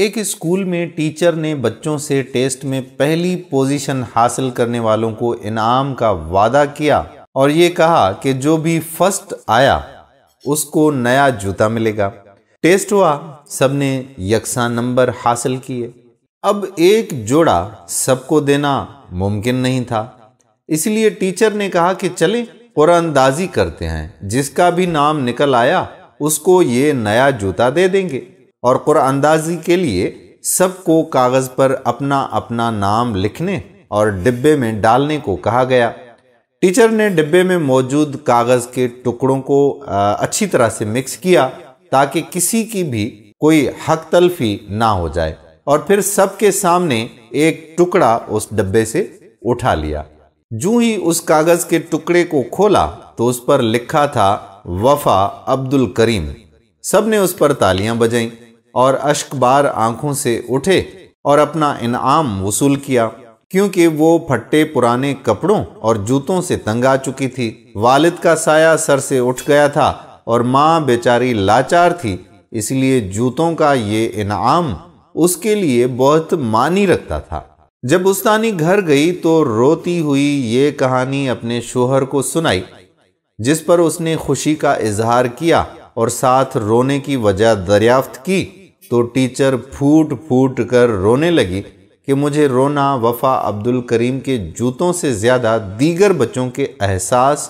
एक स्कूल में टीचर ने बच्चों से टेस्ट में पहली पोजीशन हासिल करने वालों को इनाम का वादा किया और ये कहा कि जो भी फर्स्ट आया उसको नया जूता मिलेगा टेस्ट हुआ सबने यकसा नंबर हासिल किए अब एक जोड़ा सबको देना मुमकिन नहीं था इसलिए टीचर ने कहा कि चले कुरानदाजी करते हैं जिसका भी नाम निकल आया उसको ये नया जूता दे देंगे और कुरअंदाजी के लिए सबको कागज़ पर अपना अपना नाम लिखने और डिब्बे में डालने को कहा गया टीचर ने डिब्बे में मौजूद कागज़ के टुकड़ों को अच्छी तरह से मिक्स किया ताकि किसी की भी कोई हक तलफी ना हो जाए और फिर सबके सामने एक टुकड़ा उस डिब्बे से उठा लिया जू ही उस कागज़ के टुकड़े को खोला तो उस पर लिखा था वफा अब्दुल करीम सब ने उस पर तालियां बजाई और अश्कबार आंखों से उठे और अपना इनाम वसूल किया क्योंकि वो फट्टे पुराने कपड़ों और जूतों से तंग आ चुकी थी वालिद का साया सर से उठ गया था और माँ बेचारी लाचार थी इसलिए जूतों का ये इनाम उसके लिए बहुत मानी रखता था जब उस्तानी घर गई तो रोती हुई ये कहानी अपने शोहर को सुनाई जिस पर उसने खुशी का इजहार किया और साथ रोने की वजह दरियाफ्त की तो टीचर फूट फूट कर रोने लगी कि मुझे रोना वफ़ा अब्दुल करीम के जूतों से ज़्यादा दीगर बच्चों के एहसास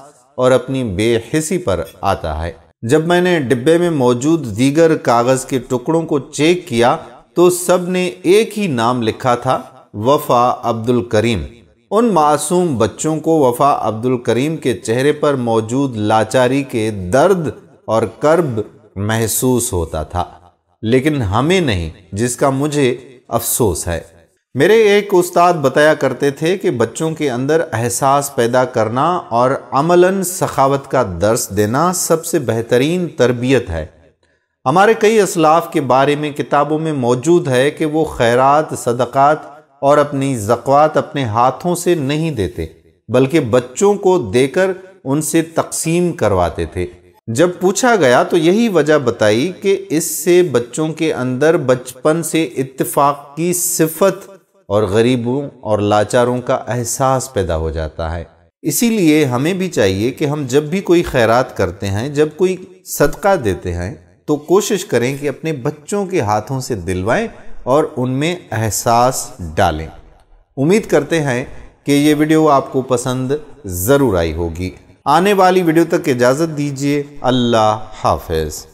और अपनी बेहसी पर आता है जब मैंने डिब्बे में मौजूद दीगर कागज़ के टुकड़ों को चेक किया तो सब ने एक ही नाम लिखा था वफ़ा अब्दुल करीम उन मासूम बच्चों को वफ़ा अब्दुल करीम के चेहरे पर मौजूद लाचारी के दर्द और कर्ब महसूस होता था लेकिन हमें नहीं जिसका मुझे अफसोस है मेरे एक उस्ताद बताया करते थे कि बच्चों के अंदर एहसास पैदा करना और अमलन सखावत का दर्स देना सबसे बेहतरीन तरबियत है हमारे कई असलाफ के बारे में किताबों में मौजूद है कि वो खैरात सदक़ात और अपनी ज़क़वात अपने हाथों से नहीं देते बल्कि बच्चों को देकर उनसे तकसीम करवाते थे जब पूछा गया तो यही वजह बताई कि इससे बच्चों के अंदर बचपन से इत्तेफाक की सिफत और गरीबों और लाचारों का एहसास पैदा हो जाता है इसीलिए हमें भी चाहिए कि हम जब भी कोई खैरात करते हैं जब कोई सदका देते हैं तो कोशिश करें कि अपने बच्चों के हाथों से दिलवाएं और उनमें एहसास डालें उम्मीद करते हैं कि ये वीडियो आपको पसंद ज़रूर आई होगी आने वाली वीडियो तक इजाज़त दीजिए अल्लाह हाफिज़